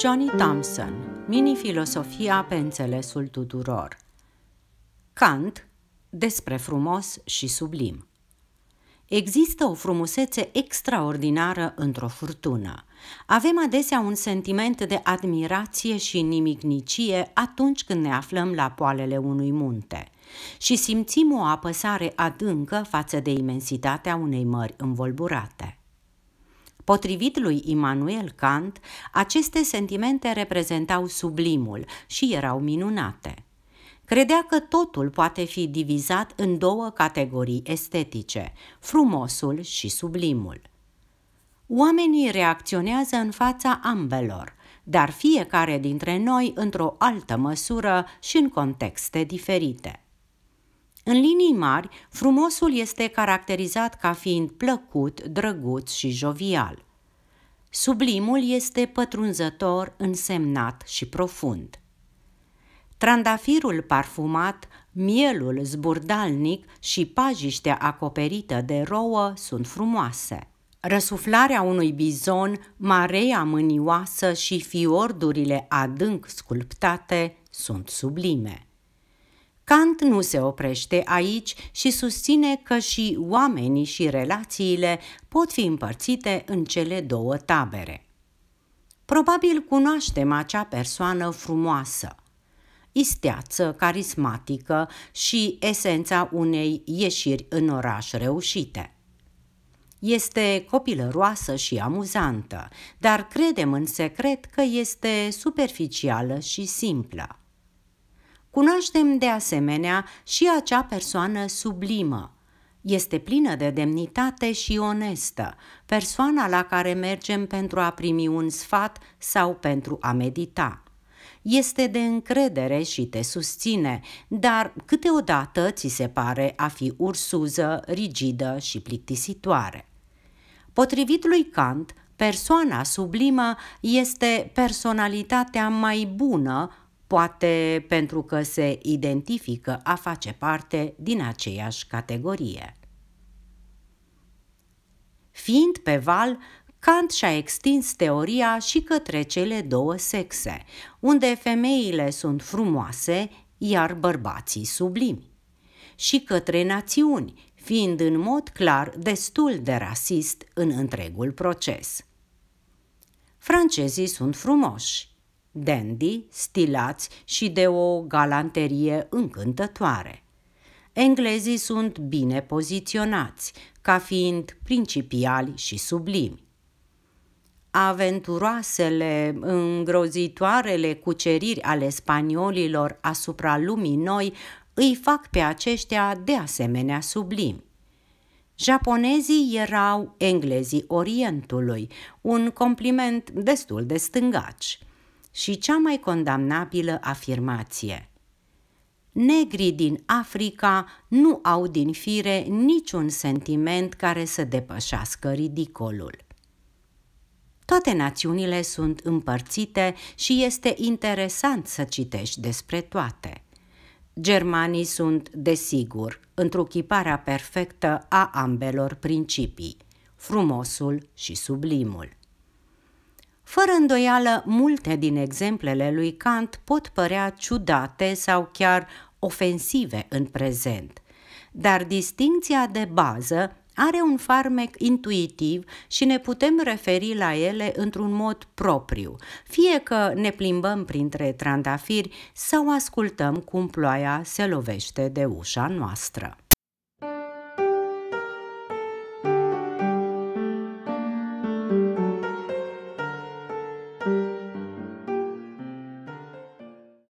Johnny Thompson, Mini-filosofia pe înțelesul tuturor Kant, despre frumos și sublim Există o frumusețe extraordinară într-o furtună. Avem adesea un sentiment de admirație și nimicnicie atunci când ne aflăm la poalele unui munte și simțim o apăsare adâncă față de imensitatea unei mări învolburate. Potrivit lui Immanuel Kant, aceste sentimente reprezentau sublimul și erau minunate. Credea că totul poate fi divizat în două categorii estetice, frumosul și sublimul. Oamenii reacționează în fața ambelor, dar fiecare dintre noi într-o altă măsură și în contexte diferite. În linii mari, frumosul este caracterizat ca fiind plăcut, drăguț și jovial. Sublimul este pătrunzător, însemnat și profund. Trandafirul parfumat, mielul zburdalnic și pajiștea acoperită de rouă sunt frumoase. Răsuflarea unui bizon, marea mânioasă și fiordurile adânc sculptate sunt sublime. Kant nu se oprește aici și susține că și oamenii și relațiile pot fi împărțite în cele două tabere. Probabil cunoaștem acea persoană frumoasă, isteață, carismatică și esența unei ieșiri în oraș reușite. Este copilăroasă și amuzantă, dar credem în secret că este superficială și simplă. Cunoaștem de asemenea și acea persoană sublimă. Este plină de demnitate și onestă, persoana la care mergem pentru a primi un sfat sau pentru a medita este de încredere și te susține, dar câteodată ți se pare a fi ursuză, rigidă și plictisitoare. Potrivit lui Kant, persoana sublimă este personalitatea mai bună poate pentru că se identifică a face parte din aceeași categorie. Fiind pe val, Kant și-a extins teoria și către cele două sexe, unde femeile sunt frumoase, iar bărbații sublimi, și către națiuni, fiind în mod clar destul de rasist în întregul proces. Francezii sunt frumoși, dandy, stilați și de o galanterie încântătoare. Englezii sunt bine poziționați, ca fiind principiali și sublimi. Aventuroasele, îngrozitoarele cuceriri ale spaniolilor asupra lumii noi îi fac pe aceștia de asemenea sublimi. Japonezii erau englezii Orientului, un compliment destul de stângaci și cea mai condamnabilă afirmație. Negrii din Africa nu au din fire niciun sentiment care să depășească ridicolul. Toate națiunile sunt împărțite și este interesant să citești despre toate. Germanii sunt, desigur, întruchiparea perfectă a ambelor principii, frumosul și sublimul. Fără îndoială, multe din exemplele lui Kant pot părea ciudate sau chiar ofensive în prezent, dar distinția de bază are un farmec intuitiv și ne putem referi la ele într-un mod propriu, fie că ne plimbăm printre trandafiri sau ascultăm cum ploaia se lovește de ușa noastră.